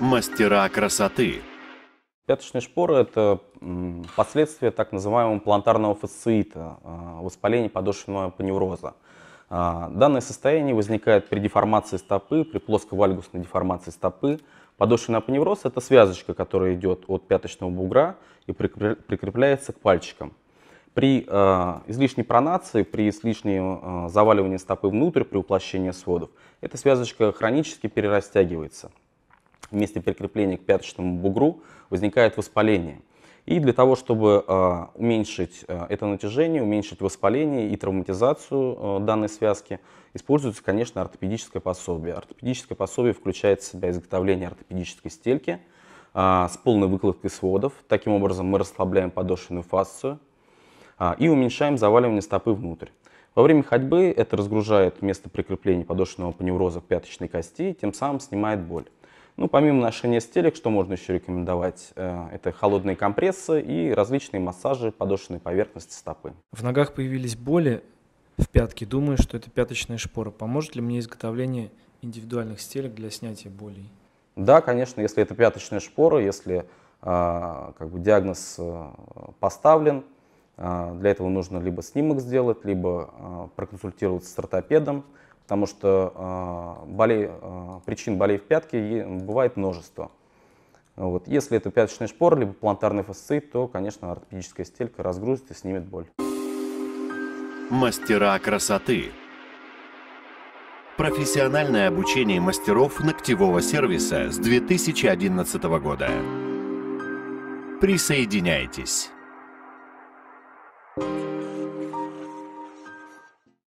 Мастера красоты. Пяточные шпоры – это последствия так называемого плантарного фасциита, э, воспаления подошвенного паневроза. А, данное состояние возникает при деформации стопы, при плосковальгусной деформации стопы. Подошвенный апоневроз – это связочка, которая идет от пяточного бугра и прикрепляется к пальчикам. При э, излишней пронации, при излишнем э, заваливании стопы внутрь, при уплощении сводов, эта связочка хронически перерастягивается – месте прикрепления к пяточному бугру возникает воспаление. И для того, чтобы э, уменьшить э, это натяжение, уменьшить воспаление и травматизацию э, данной связки, используется, конечно, ортопедическое пособие. Ортопедическое пособие включает в себя изготовление ортопедической стельки с полной выкладкой сводов. Таким образом мы расслабляем подошвенную фасцию и уменьшаем заваливание стопы внутрь. Во время ходьбы это разгружает место прикрепления подошвенного пневроза к пяточной кости, тем самым снимает боль. Ну, помимо ношения стелек, что можно еще рекомендовать? Э, это холодные компрессы и различные массажи подошвенной поверхности стопы. В ногах появились боли в пятке. Думаю, что это пяточная шпора. Поможет ли мне изготовление индивидуальных стелек для снятия болей? Да, конечно, если это пяточная шпора, если э, как бы диагноз э, поставлен, для этого нужно либо снимок сделать, либо проконсультироваться с ортопедом, потому что а, болей, а, причин болей в пятке бывает множество. Вот. Если это пяточный шпор, либо плантарный фасцит, то, конечно, ортопедическая стелька разгрузит и снимет боль. Мастера красоты. Профессиональное обучение мастеров ногтевого сервиса с 2011 года. Присоединяйтесь.